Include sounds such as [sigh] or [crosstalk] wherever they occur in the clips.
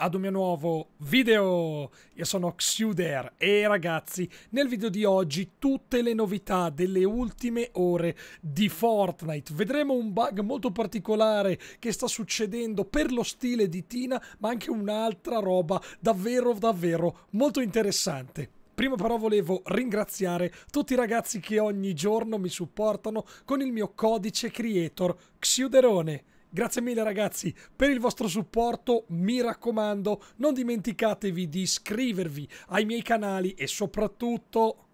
ad un mio nuovo video. Io sono Xuder e ragazzi, nel video di oggi tutte le novità delle ultime ore di Fortnite. Vedremo un bug molto particolare che sta succedendo per lo stile di Tina, ma anche un'altra roba davvero davvero molto interessante. Prima però volevo ringraziare tutti i ragazzi che ogni giorno mi supportano con il mio codice creator Xuderone. Grazie mille ragazzi per il vostro supporto, mi raccomando non dimenticatevi di iscrivervi ai miei canali e soprattutto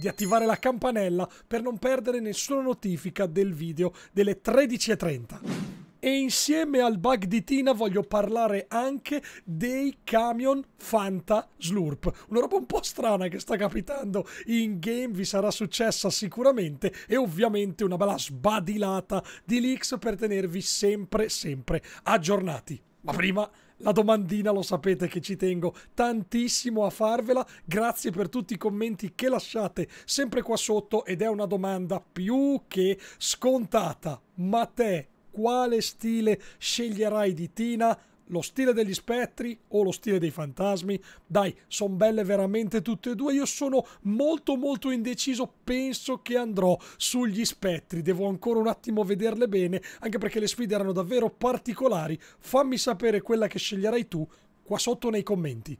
di attivare la campanella per non perdere nessuna notifica del video delle 13.30 e insieme al bug di Tina voglio parlare anche dei camion Fanta Slurp. Una roba un po' strana che sta capitando in game, vi sarà successa sicuramente e ovviamente una bella sbadilata di leaks per tenervi sempre sempre aggiornati. Ma prima la domandina lo sapete che ci tengo tantissimo a farvela. Grazie per tutti i commenti che lasciate sempre qua sotto ed è una domanda più che scontata. Ma te quale stile sceglierai di Tina lo stile degli spettri o lo stile dei fantasmi? Dai, sono belle veramente tutte e due. Io sono molto molto indeciso. Penso che andrò sugli spettri. Devo ancora un attimo vederle bene, anche perché le sfide erano davvero particolari. Fammi sapere quella che sceglierai tu qua sotto nei commenti.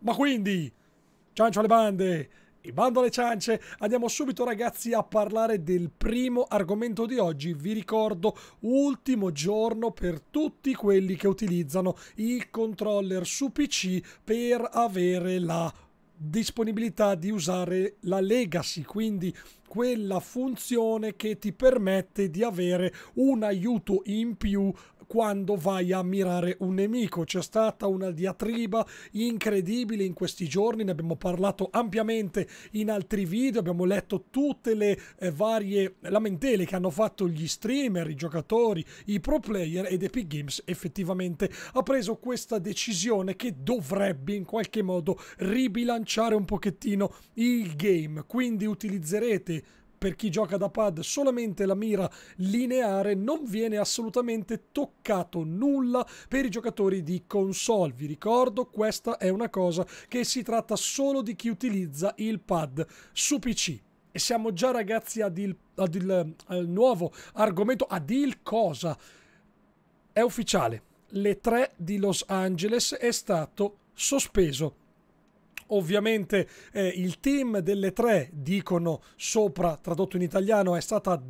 Ma quindi, ciancio alle bande! E bando alle ciance, andiamo subito ragazzi a parlare del primo argomento di oggi. Vi ricordo, ultimo giorno per tutti quelli che utilizzano il controller su PC per avere la disponibilità di usare la legacy, quindi quella funzione che ti permette di avere un aiuto in più quando vai a mirare un nemico. C'è stata una diatriba incredibile in questi giorni, ne abbiamo parlato ampiamente in altri video, abbiamo letto tutte le eh, varie lamentele che hanno fatto gli streamer, i giocatori, i pro player ed Epic Games effettivamente ha preso questa decisione che dovrebbe in qualche modo ribilanciare un pochettino il game. Quindi utilizzerete per chi gioca da pad solamente la mira lineare, non viene assolutamente toccato nulla per i giocatori di console. Vi ricordo, questa è una cosa che si tratta solo di chi utilizza il pad su PC. E siamo già ragazzi ad il, ad il, eh, al nuovo argomento, ad il cosa. È ufficiale, le 3 di Los Angeles è stato sospeso Ovviamente eh, il team delle tre, dicono sopra, tradotto in italiano, è,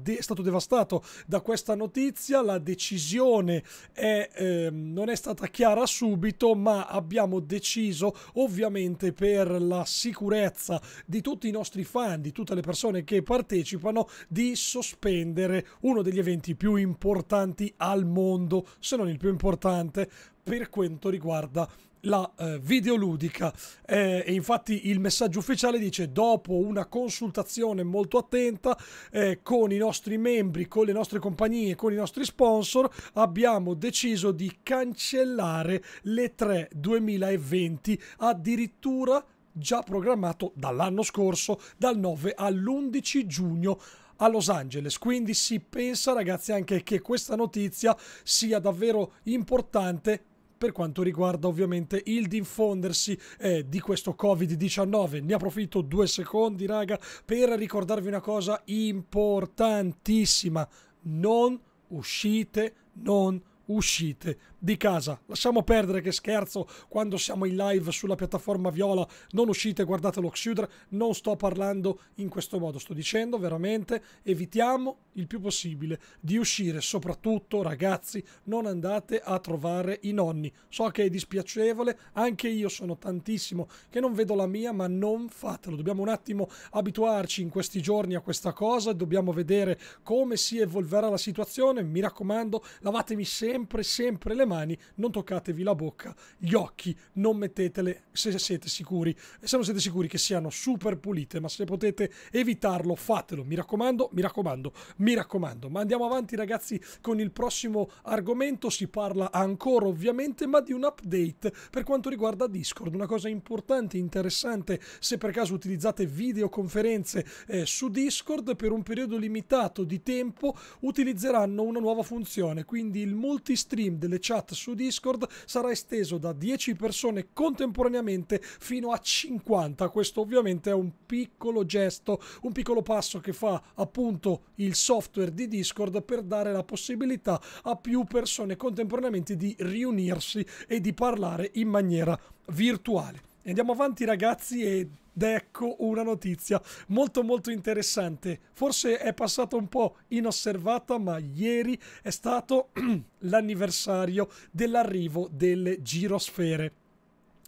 de è stato devastato da questa notizia. La decisione è, eh, non è stata chiara subito, ma abbiamo deciso, ovviamente per la sicurezza di tutti i nostri fan, di tutte le persone che partecipano, di sospendere uno degli eventi più importanti al mondo, se non il più importante, per quanto riguarda la eh, videoludica. Eh, e infatti il messaggio ufficiale dice: dopo una consultazione molto attenta eh, con i nostri membri, con le nostre compagnie, con i nostri sponsor, abbiamo deciso di cancellare le 3 2020 addirittura già programmato dall'anno scorso, dal 9 all'11 giugno a Los Angeles. Quindi si pensa, ragazzi, anche che questa notizia sia davvero importante per quanto riguarda ovviamente il diffondersi eh, di questo Covid-19. Ne approfitto due secondi, raga, per ricordarvi una cosa importantissima. Non uscite, non uscite di casa. Lasciamo perdere che scherzo quando siamo in live sulla piattaforma viola, non uscite, guardate lo Xuder, non sto parlando in questo modo, sto dicendo veramente evitiamo il più possibile di uscire, soprattutto ragazzi, non andate a trovare i nonni. So che è dispiacevole, anche io sono tantissimo che non vedo la mia, ma non fatelo. Dobbiamo un attimo abituarci in questi giorni a questa cosa, e dobbiamo vedere come si evolverà la situazione. Mi raccomando, lavatemi sempre sempre le mani mani, non toccatevi la bocca, gli occhi, non mettetele se siete sicuri, se non siete sicuri che siano super pulite, ma se potete evitarlo fatelo, mi raccomando, mi raccomando, mi raccomando. Ma andiamo avanti ragazzi con il prossimo argomento, si parla ancora ovviamente, ma di un update per quanto riguarda Discord, una cosa importante, interessante, se per caso utilizzate videoconferenze eh, su Discord per un periodo limitato di tempo utilizzeranno una nuova funzione, quindi il multistream delle chat chat su Discord sarà esteso da 10 persone contemporaneamente fino a 50. Questo ovviamente è un piccolo gesto, un piccolo passo che fa appunto il software di Discord per dare la possibilità a più persone contemporaneamente di riunirsi e di parlare in maniera virtuale. Andiamo avanti ragazzi e ed ecco una notizia molto molto interessante. Forse è passata un po' inosservata, ma ieri è stato [clears throat] l'anniversario dell'arrivo delle girosfere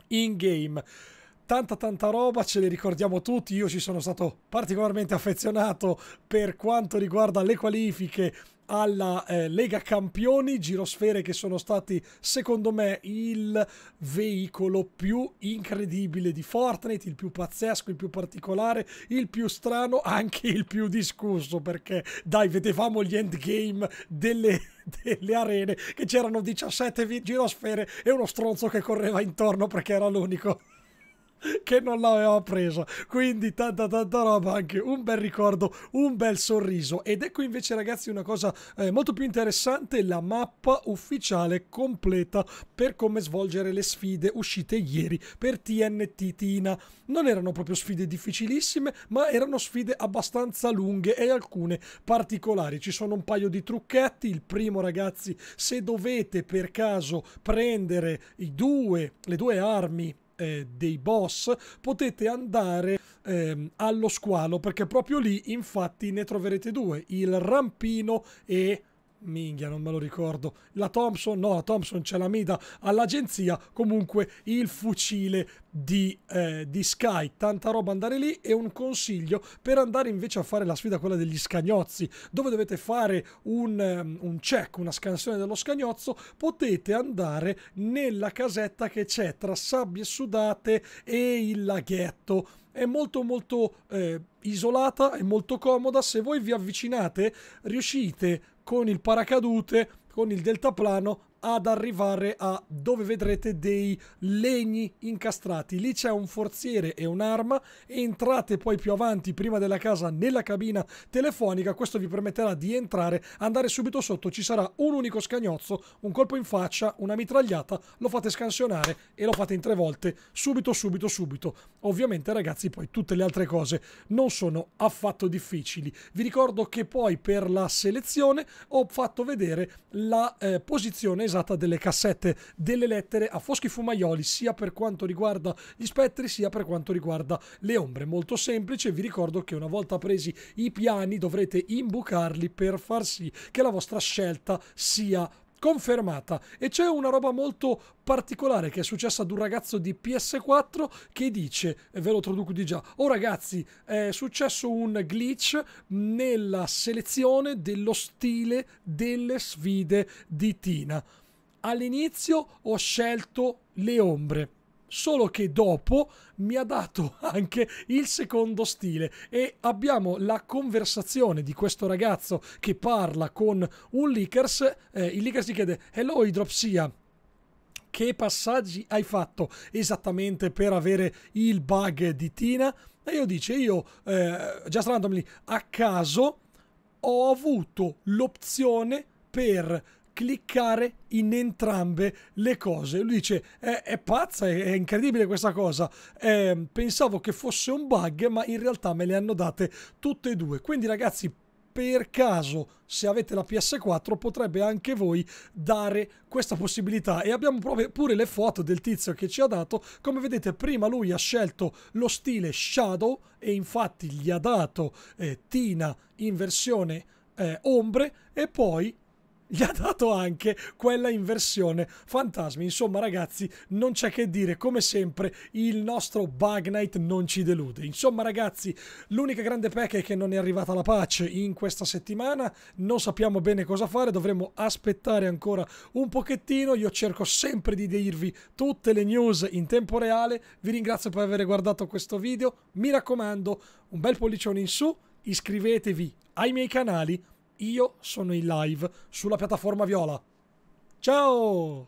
in game tanta tanta roba, ce le ricordiamo tutti, io ci sono stato particolarmente affezionato per quanto riguarda le qualifiche alla eh, Lega Campioni, girosfere che sono stati secondo me il veicolo più incredibile di Fortnite, il più pazzesco, il più particolare, il più strano, anche il più discusso perché dai vedevamo gli endgame delle, [laughs] delle arene che c'erano 17 girosfere e uno stronzo che correva intorno perché era l'unico che non l'aveva presa. Quindi tanta tanta roba, anche un bel ricordo, un bel sorriso. Ed ecco invece ragazzi una cosa eh, molto più interessante, la mappa ufficiale completa per come svolgere le sfide uscite ieri per TNT Tina. Non erano proprio sfide difficilissime, ma erano sfide abbastanza lunghe e alcune particolari. Ci sono un paio di trucchetti. Il primo ragazzi, se dovete per caso prendere i due, le due armi eh, dei boss potete andare ehm, allo squalo perché proprio lì infatti ne troverete due, il rampino e Minghia, non me lo ricordo. La Thompson, no, la Thompson c'è la Mida all'agenzia. Comunque il fucile di, eh, di, Sky. Tanta roba andare lì e un consiglio per andare invece a fare la sfida, quella degli scagnozzi, dove dovete fare un, ehm, un check, una scansione dello scagnozzo. Potete andare nella casetta che c'è tra sabbie sudate e il laghetto è molto molto eh, isolata, e molto comoda, se voi vi avvicinate riuscite con il paracadute, con il deltaplano ad arrivare a dove vedrete dei legni incastrati. Lì c'è un forziere e un'arma. Entrate poi più avanti, prima della casa, nella cabina telefonica. Questo vi permetterà di entrare, andare subito sotto. Ci sarà un unico scagnozzo, un colpo in faccia, una mitragliata. Lo fate scansionare e lo fate in tre volte. Subito, subito, subito. Ovviamente, ragazzi, poi tutte le altre cose non sono affatto difficili. Vi ricordo che poi per la selezione ho fatto vedere la eh, posizione esatta pesata delle cassette delle lettere a Foschi Fumaioli sia per quanto riguarda gli spettri sia per quanto riguarda le ombre. Molto semplice, vi ricordo che una volta presi i piani dovrete imbucarli per far sì che la vostra scelta sia confermata e c'è una roba molto particolare che è successa ad un ragazzo di PS4 che dice, ve lo traduco di già, oh ragazzi è successo un glitch nella selezione dello stile delle sfide di Tina all'inizio ho scelto le ombre solo che dopo mi ha dato [laughs] anche il secondo stile e abbiamo la conversazione di questo ragazzo che parla con un Lickers, eh, il Lickers gli chiede hello idropsia che passaggi hai fatto esattamente per avere il bug di Tina e io dice io eh, just randomly a caso ho avuto l'opzione per cliccare in entrambe le cose. Lui dice: È, è pazza, è, è, incredibile questa cosa. Eh, pensavo che fosse un bug, ma in realtà me le hanno date tutte e due. Quindi, ragazzi, per caso se avete la PS4 potrebbe anche voi dare questa possibilità e abbiamo pure le foto del tizio che ci ha dato come vedete prima lui ha scelto lo stile shadow e infatti gli ha dato eh, Tina in versione eh, ombre e poi gli ha dato anche quella in versione fantasmi. Insomma, ragazzi, non c'è che dire, come sempre, il nostro Bug Knight non ci delude. Insomma, ragazzi, l'unica grande pecca è che non è arrivata la patch in questa settimana, non sappiamo bene cosa fare, dovremo aspettare ancora un pochettino. Io cerco sempre di dirvi tutte le news in tempo reale. Vi ringrazio per aver guardato questo video. Mi raccomando, un bel pollicione in su, iscrivetevi ai miei canali io sono in live sulla piattaforma viola. Ciao!